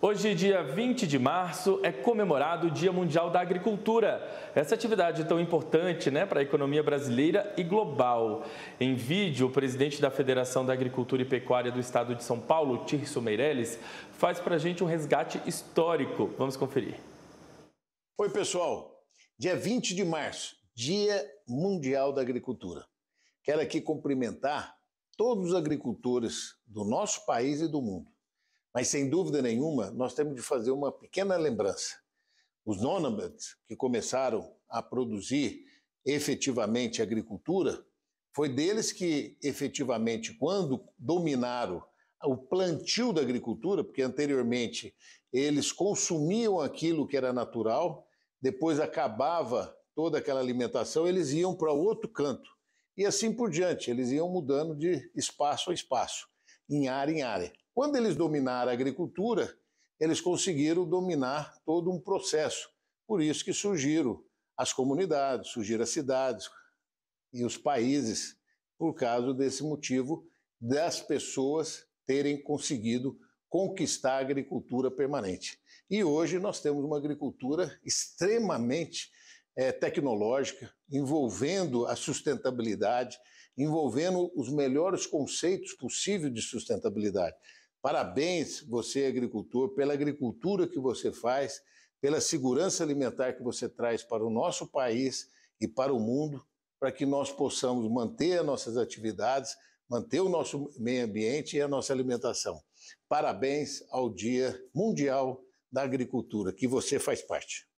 Hoje, dia 20 de março, é comemorado o Dia Mundial da Agricultura. Essa atividade é tão importante né, para a economia brasileira e global. Em vídeo, o presidente da Federação da Agricultura e Pecuária do Estado de São Paulo, Tirso Meirelles, faz para a gente um resgate histórico. Vamos conferir. Oi, pessoal. Dia 20 de março, Dia Mundial da Agricultura. Quero aqui cumprimentar todos os agricultores do nosso país e do mundo mas, sem dúvida nenhuma, nós temos de fazer uma pequena lembrança. Os nonaments que começaram a produzir efetivamente agricultura, foi deles que efetivamente, quando dominaram o plantio da agricultura, porque anteriormente eles consumiam aquilo que era natural, depois acabava toda aquela alimentação, eles iam para outro canto. E assim por diante, eles iam mudando de espaço a espaço em área em área. Quando eles dominaram a agricultura, eles conseguiram dominar todo um processo. Por isso que surgiram as comunidades, surgiram as cidades e os países, por causa desse motivo das pessoas terem conseguido conquistar a agricultura permanente. E hoje nós temos uma agricultura extremamente é, tecnológica, envolvendo a sustentabilidade, envolvendo os melhores conceitos possíveis de sustentabilidade. Parabéns, você, agricultor, pela agricultura que você faz, pela segurança alimentar que você traz para o nosso país e para o mundo, para que nós possamos manter as nossas atividades, manter o nosso meio ambiente e a nossa alimentação. Parabéns ao Dia Mundial da Agricultura, que você faz parte.